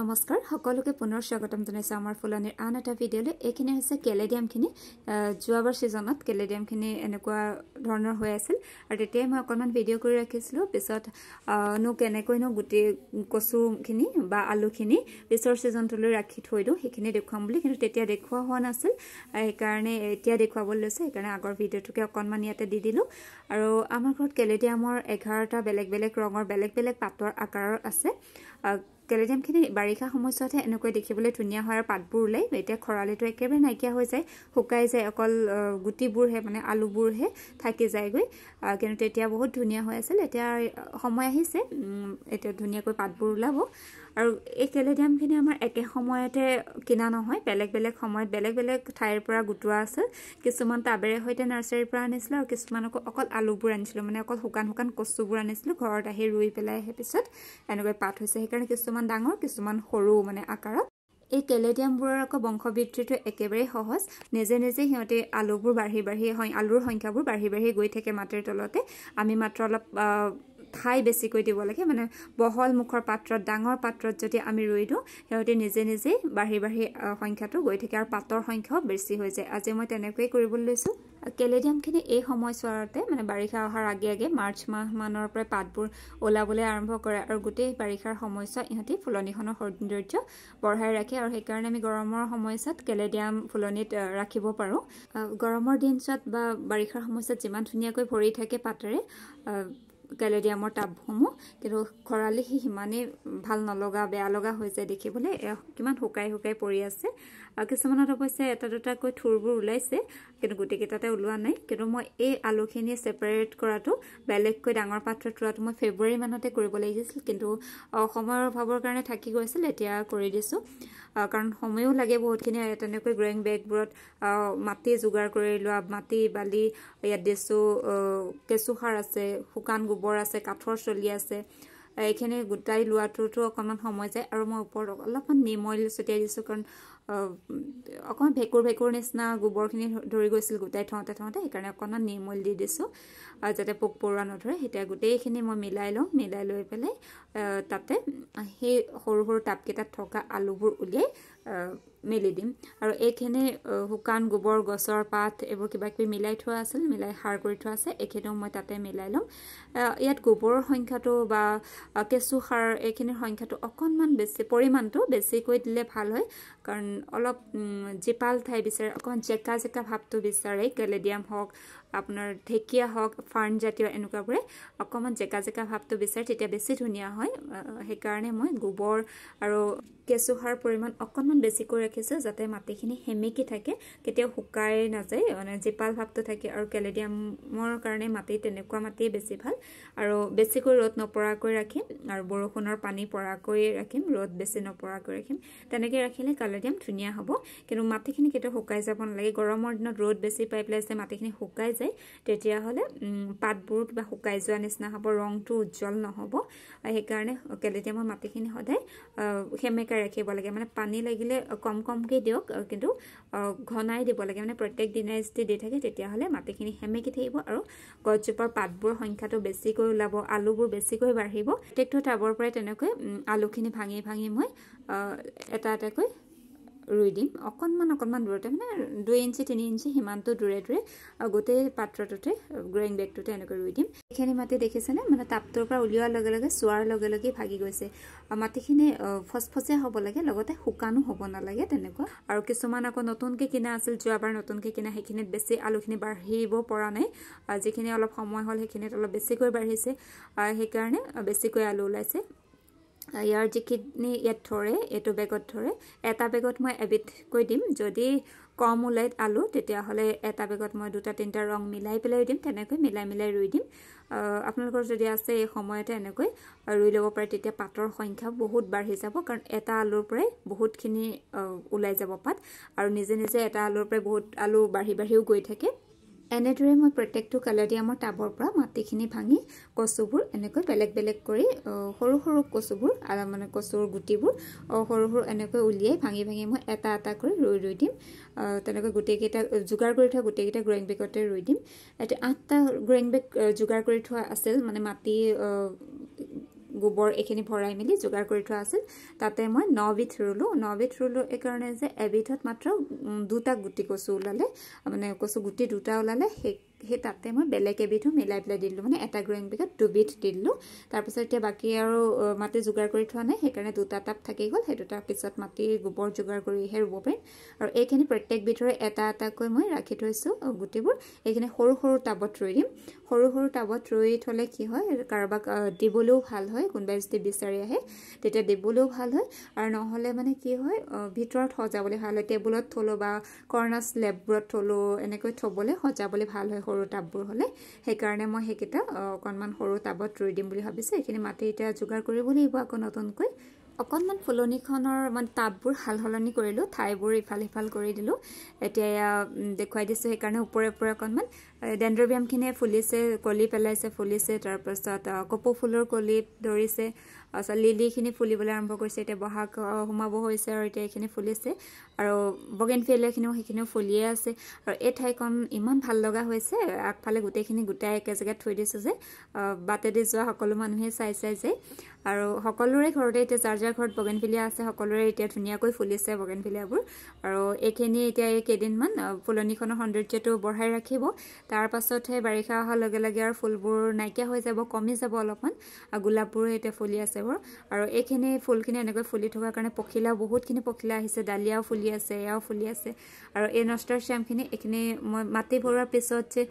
নমস্কাৰ সকলোকে পুনৰ স্বাগতম জনাইছোঁ আমাৰ ফুলনিৰ আন এটা ভিডিঅ'লৈ এইখিনি হৈছে কেলেডিয়ামখিনি যোৱাবাৰ ছিজনত কেলেডিয়ামখিনি এনেকুৱা ধৰণৰ হৈ আছিল আৰু তেতিয়াই মই অকণমান ভিডিঅ' কৰি ৰাখিছিলোঁ পিছত নো কেনেকৈনো গোটেই কচুখিনি বা আলুখিনি পিছৰ ছিজনটোলৈ ৰাখি থৈ দিওঁ সেইখিনি দেখুৱাম বুলি কিন্তু তেতিয়া দেখুওৱা হোৱা নাছিল সেইকাৰণে এতিয়া দেখুৱাবলৈ লৈছে সেইকাৰণে আগৰ ভিডিঅ'টোকে অকণমান ইয়াতে দি দিলোঁ আৰু আমাৰ ঘৰত কেলেডিয়ামৰ এঘাৰটা বেলেগ বেলেগ ৰঙৰ বেলেগ বেলেগ পাতৰ আকাৰৰ আছে কেলেডিয়ামখিনি বাৰিষা সময়ছোৱাতহে এনেকৈ দেখিবলৈ ধুনীয়া হয় আৰু পাতবোৰ ওলাই এতিয়া খৰালিটো একেবাৰে নাইকিয়া হৈ যায় শুকাই যায় অকল গুটিবোৰহে মানে আলুবোৰহে থাকি যায়গৈ কিন্তু তেতিয়া বহুত ধুনীয়া হৈ আছিল এতিয়া সময় আহিছে এতিয়া ধুনীয়াকৈ পাতবোৰ ওলাব আৰু এই কেলেডিয়ামখিনি আমাৰ একে সময়তে কিনা নহয় বেলেগ বেলেগ সময়ত বেলেগ বেলেগ ঠাইৰ পৰা গোটোৱা আছিল কিছুমান টাবেৰে সৈতে নাৰ্চাৰীৰ পৰা আনিছিলোঁ আৰু কিছুমান অকল আলুবোৰ আনিছিলোঁ মানে অকল শুকান শুকান কচুবোৰ আনিছিলোঁ ঘৰত আহি ৰুই পেলাই পিছত এনেকৈ পাত হৈছে সেইকাৰণে কিছুমান কিছুমান ডাঙৰ কিছুমান সৰু মানে আকাৰত এই কেলেডিয়ামবোৰৰ আকৌ বংশবৃদ্ধিটো একেবাৰে সহজ নিজে নিজে সিহঁতে আলুবোৰ বাঢ়ি বাঢ়ি হয় আলুৰ সংখ্যাবোৰ বাঢ়ি বাঢ়ি গৈ থাকে মাটিৰ তলতে আমি মাত্ৰ অলপ ঠাই বেছিকৈ দিব লাগে মানে বহল মুখৰ পাত্ৰত ডাঙৰ পাত্ৰত যদি আমি ৰুই দিওঁ সিহঁতে নিজে নিজেই বাঢ়ি বাঢ়ি সংখ্যাটো গৈ থাকে আৰু পাতৰ সংখ্যাও বেছি হৈ যায় আজি মই তেনেকৈয়ে কৰিবলৈ লৈছোঁ কেলেডিয়ামখিনি এই সময়ছোৱাতে মানে বাৰিষা অহাৰ আগে আগে মাৰ্চ মাহমানৰ পৰা পাতবোৰ ওলাবলৈ আৰম্ভ কৰে আৰু গোটেই বাৰিষাৰ সময়ছোৱা ইহঁতি ফুলনিখনৰ সৌন্দৰ্য বঢ়াই ৰাখে আৰু সেইকাৰণে আমি গৰমৰ সময়ছোৱাত কেলেডিয়াম ফুলনিত ৰাখিব পাৰোঁ গৰমৰ দিনছোৱাত বা বাৰিষাৰ সময়ছোৱাত যিমান ধুনীয়াকৈ ভৰি থাকে পাতেৰে গেলেৰিয়ামৰ টাবসমূহ কিন্তু খৰালি সি সিমানেই ভাল নলগা বেয়া লগা হৈ যায় দেখিবলৈ কিমান শুকাই শুকাই পৰি আছে আৰু কিছুমানত অৱশ্যে এটা দুটাকৈ থুৰবোৰ ওলাইছে কিন্তু গোটেইকেইটাতে ওলোৱা নাই কিন্তু মই এই আলুখিনি ছেপাৰেট কৰাটো বেলেগকৈ ডাঙৰ পাত্ৰত ৰোৱাটো মই ফেব্ৰুৱাৰী মানতে কৰিব লাগিছিল কিন্তু সময়ৰ অভাৱৰ কাৰণে থাকি গৈছিল এতিয়া কৰি দিছোঁ কাৰণ সময়ো লাগে বহুতখিনি তেনেকৈ গ্ৰয়িং বেগবোৰত মাটি যোগাৰ কৰি লোৱা মাটি বালি ইয়াত দিছোঁ কেঁচুসাৰ আছে শুকান গোবৰ গোবৰ আছে কাঠৰ চলি আছে এইখিনি গোটাই লোৱাটোতো অকণমান সময় যায় আৰু মই ওপৰত অলপমান নিম অইল ছটিয়াই দিছোঁ কাৰণ অকণমান ভেঁকুৰ ভেঁকুৰ নিচিনা গোবৰখিনি ধৰি গৈছিল গোটাই থওঁতে থওঁতে সেইকাৰণে অকণমান নিৰ্মল দি দিছোঁ যাতে পোক পৰুৱা নধৰে সেতিয়া গোটেইখিনি মই মিলাই লওঁ মিলাই লৈ পেলাই তাতে সেই সৰু সৰু টাপকেইটাত থকা আলুবোৰ উলিয়াই মেলি দিম আৰু এইখিনি শুকান গোবৰ গছৰ পাত এইবোৰ কিবাকিবি মিলাই থোৱা আছিল মিলাই সাৰ কৰি থোৱা আছে এইখিনিও মই তাতে মিলাই ল'ম ইয়াত গোবৰৰ সংখ্যাটো বা কেঁচু সাৰ এইখিনিৰ সংখ্যাটো অকণমান বেছি পৰিমাণটো বেছিকৈ দিলে ভাল হয় কাৰণ অলপ জেপাল ঠাই বিচাৰে অকণমান জেকা জেকা ভাৱটো বিচাৰে গেলেডিয়াম হওক আপোনাৰ ঢেকীয়া হওক ফাৰ্ণজাতীয় এনেকুৱাবোৰে অকণমান জেকা জেকা ভাৱটো বিচাৰে তেতিয়া বেছি ধুনীয়া হয় সেইকাৰণে মই গোবৰ আৰু কেঁচু সাৰ পৰিমাণ অকণমান বেছিকৈ ৰাখিছোঁ যাতে মাটিখিনি সেমেকি থাকে কেতিয়াও শুকাই নাযায় মানে জীপাল ভাৱটো থাকে আৰু কেলেডিয়ামৰ কাৰণে মাটি তেনেকুৱা মাটিয়ে বেছি ভাল আৰু বেছিকৈ ৰ'দ নপৰাকৈ ৰাখিম আৰু বৰষুণৰ পানী পৰাকৈ ৰাখিম ৰ'দ বেছি নপৰাকৈ ৰাখিম তেনেকৈ ৰাখিলে কেলেডিয়াম ধুনীয়া হ'ব কিন্তু মাটিখিনি কেতিয়াও শুকাই যাব নালাগে গৰমৰ দিনত ৰ'দ বেছি পাই পেলাই যাতে মাটিখিনি শুকাই যায় তেতিয়াহ'লে পাতবোৰ কিবা শুকাই যোৱা নিচিনা হ'ব ৰংটো উজ্জ্বল নহ'ব সেইকাৰণে কেলেডিয়ামৰ মাটিখিনি সদায় সেমেকা ভালকৈ ৰাখিব লাগে মানে পানী লাগিলে কম কমকৈ দিয়ক কিন্তু ঘনাই দিব লাগে মানে প্ৰত্যেক দিনাই যদি দি থাকে তেতিয়াহ'লে মাটিখিনি সেমেকি থাকিব আৰু গছজোপাৰ পাতবোৰ সংখ্যাটো বেছিকৈ ওলাব আলুবোৰ বেছিকৈ বাঢ়িব প্ৰত্যেকটো টাবৰ পৰাই তেনেকৈ আলুখিনি ভাঙি ভাঙি মই এটা এটাকৈ ৰুই দিম অকণমান অকণমান দূৰতে মানে দুই ইঞ্চি তিনি ইঞ্চি সিমানটো দূৰে দূৰে গোটেই পাত্ৰটোতে গ্ৰয়িং বেগটোতে এনেকৈ ৰুই দিম সেইখিনি মাটি দেখিছেনে মানে তাপটোৰ পৰা উলিওৱাৰ লগে লগে চোৱাৰ লগে লগেই ভাগি গৈছে মাটিখিনি ফচফচীয়া হ'ব লাগে লগতে শুকানো হ'ব নালাগে তেনেকুৱা আৰু কিছুমান আকৌ নতুনকৈ কিনা আছিল যোৱাবাৰ নতুনকৈ কিনা সেইখিনিত বেছি আলুখিনি বাঢ়িব পৰা নাই যিখিনি অলপ সময় হ'ল সেইখিনিত অলপ বেছিকৈ বাঢ়িছে সেইকাৰণে বেছিকৈ আলু ওলাইছে ইয়াৰ যিখিনি ইয়াত ধৰে এইটো বেগত ধৰে এটা বেগত মই এবিধকৈ দিম যদি কম ওলাই আলু তেতিয়াহ'লে এটা বেগত মই দুটা তিনিটা ৰং মিলাই পেলাই দিম তেনেকৈ মিলাই মিলাই ৰুই দিম আপোনালোকৰ যদি আছে এই সময়তে এনেকৈ ৰুই ল'ব পাৰে তেতিয়া পাতৰ সংখ্যা বহুত বাঢ়ি যাব কাৰণ এটা আলুৰ পৰাই বহুতখিনি ওলাই যাব পাত আৰু নিজে নিজে এটা আলুৰ পৰাই বহুত আলু বাঢ়ি বাঢ়িও গৈ থাকে এনেদৰে মই প্ৰত্যেকটো কালাৰ দিয়া মোৰ টাবৰ পৰা মাটিখিনি ভাঙি কচুবোৰ এনেকৈ বেলেগ বেলেগ কৰি সৰু সৰু কচুবোৰ মানে কচুৰ গুটিবোৰ সৰু সৰু এনেকৈ উলিয়াই ভাঙি ভাঙি মই এটা এটা কৰি ৰুই ৰুই দিম তেনেকৈ গোটেইকেইটা যোগাৰ কৰি থোৱা গোটেইকেইটা গ্ৰয়িং বেগতে ৰুই দিম এতিয়া আঠটা গ্ৰয়িং বেগ যোগাৰ কৰি থোৱা আছিল মানে মাটি গোবৰ এইখিনি ভৰাই মেলি যোগাৰ কৰি থোৱা আছিল তাতে মই নবিধ ৰুলোঁ নবিধ ৰুলোঁ এইকাৰণে যে এবিধত মাত্ৰ দুটা গুটি কচু ওলালে মানে কচু গুটি দুটা ওলালে সেই সেই তাতে মই বেলেগ এবিধো মিলাই পেলাই দিলোঁ মানে এটা গ্ৰয়িং বেগত দুবিধ দি দিলোঁ তাৰপিছত এতিয়া বাকী আৰু মাটি যোগাৰ কৰি থোৱা নাই সেইকাৰণে দুটা টাপ থাকি গ'ল সেই দুটাৰ পিছত মাটিৰ গোবৰ যোগাৰ কৰিহে ৰুব পাৰিম আৰু এইখিনি প্ৰত্যেকবিধৰে এটা এটাকৈ মই ৰাখি থৈছোঁ গুটিবোৰ এইখিনি সৰু সৰু টাবত ৰুই দিম সৰু সৰু টাবত ৰুই থ'লে কি হয় কাৰোবাক দিবলৈও ভাল হয় কোনোবাই যদি বিচাৰি আহে তেতিয়া দিবলৈও ভাল হয় আৰু নহ'লে মানে কি হয় ভিতৰত সজাবলৈ ভাল হয় টেবুলত থ'লোঁ বা কৰ্ণাৰ্ছ লেববোৰত থ'লোঁ এনেকৈ থ'বলৈ সজাবলৈ ভাল হয় সৰু টাববোৰ হ'লে সেইকাৰণে মই সেইকেইটা অকণমান সৰু টাবত ৰুই দিম বুলি ভাবিছোঁ এইখিনি মাটি এতিয়া যোগাৰ কৰিব লাগিব আকৌ নতুনকৈ অকণমান ফুলনিখনৰ মানে টাববোৰ সাল সলনি কৰিলোঁ ঠাইবোৰ ইফাল সিফাল কৰি দিলোঁ এতিয়া দেখুৱাই দিছোঁ সেইকাৰণে ওপৰে ওপৰে অকণমান ডেণ্ড্ৰভিয়ামখিনিয়ে ফুলিছে কলি পেলাইছে ফুলিছে তাৰপাছত কপৌ ফুলৰ কলি ধৰিছে তাৰপাছত লিলিখিনি ফুলিবলৈ আৰম্ভ কৰিছে এতিয়া বহাগ সোমাব হৈছে আৰু এতিয়া এইখিনি ফুলিছে আৰু বগেন ফিল্ডৰখিনিও সেইখিনিও ফুলিয়ে আছে আৰু এই ঠাইখন ইমান ভাল লগা হৈছে আগফালে গোটেইখিনি গোটাই একে জেগাত থৈ দিছোঁ যে বাটেদি যোৱা সকলো মানুহে চাই চাই যে আৰু সকলোৰে ঘৰতে এতিয়া যাৰ যাৰ ঘৰত বগেন ফিলিয়া আছে সকলোৰে এতিয়া ধুনীয়াকৈ ফুলিছে বগেন ফিলিয়াবোৰ আৰু এইখিনি এতিয়া এই কেইদিনমান ফুলনিখনৰ সৌন্দৰ্যটো বঢ়াই ৰাখিব তাৰপাছতহে বাৰিষা অহাৰ লগে লগে আৰু ফুলবোৰ নাইকিয়া হৈ যাব কমি যাব অলপমান আৰু গোলাপবোৰ এতিয়া ফুলি আছে বাৰু আৰু এইখিনি ফুলখিনি এনেকৈ ফুলি থকাৰ কাৰণে পখিলাও বহুতখিনি পখিলা আহিছে ডালিয়াও ফুলি আছে এয়াও ফুলি আছে আৰু এই নষ্টাৰ শ্যামখিনি এইখিনি মই মাটি ভৰোৱাৰ পিছত যে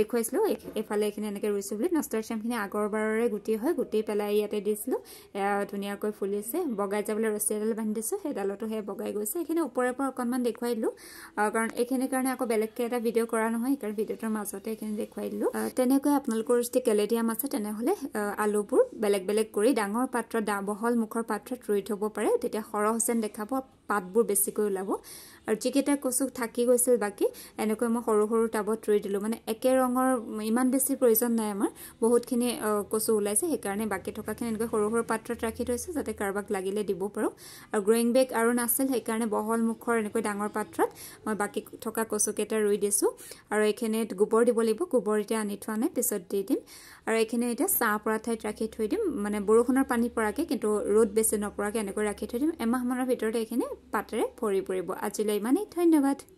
দেখুৱাইছিলোঁ এইফালে এইখিনি এনেকৈ ৰুইছোঁ বুলি নষ্টাৰ শ্যামখিনি আগৰবাৰৰে গুটি হয় গুটি পেলাই ইয়াতে দিছিলোঁ এয়া ধুনীয়াকৈ ফুলিছে বগাই যাবলৈ ৰছী এডাল বান্ধি দিছোঁ সেইডালতো সেয়া বগাই গৈছে এইখিনি ওপৰে পৰা অকণমান দেখুৱাই দিলোঁ কাৰণ এইখিনিৰ কাৰণে আকৌ বেলেগকৈ এটা ভিডিঅ' কৰা নহয় সেইকাৰণে ভিডিঅ'টোৰ মাজতে এইখিনি দেখুৱাই দিলোঁ তেনেকৈ আপোনালোকৰ যদি কেলেডিয়াম আছে তেনেহ'লে আলুবোৰ বেলেগ বেলেগ কৰি ডাঙৰ পাত্ৰত বহল মুখৰ পাত্ৰত ৰুই থ'ব পাৰে তেতিয়া সৰহ হুচেন দেখাব পাতবোৰ বেছিকৈ ওলাব আৰু যিকেইটা কচু থাকি গৈছিল বাকী এনেকৈ মই সৰু সৰু টাবত ৰুই দিলোঁ মানে একে ৰঙৰ ইমান বেছি প্ৰয়োজন নাই আমাৰ বহুতখিনি কচু ওলাইছে সেইকাৰণে বাকী থকাখিনি এনেকৈ সৰু সৰু পাত্ৰত ৰাখি থৈছোঁ যাতে কাৰোবাক লাগিলে দিব পাৰোঁ আৰু গ্ৰয়িং বেগ আৰু নাছিল সেইকাৰণে বহলমুখৰ এনেকৈ ডাঙৰ পাত্ৰত মই বাকী থকা কচুকেইটা ৰুই দিছোঁ আৰু এইখিনিত গোবৰ দিব লাগিব গোবৰ এতিয়া আনি থোৱা নাই পিছত দি দিম আৰু এইখিনি এতিয়া ছাঁ পৰা ঠাইত ৰাখি থৈ দিম মানে বৰষুণৰ পানী পৰাকৈ কিন্তু ৰ'দ বেছি নপৰাকৈ এনেকৈ ৰাখি থৈ দিম এমাহমানৰ ভিতৰতে এইখিনি পাতেৰে ভৰি পৰিব আজিলৈ ইমানেই ধন্যবাদ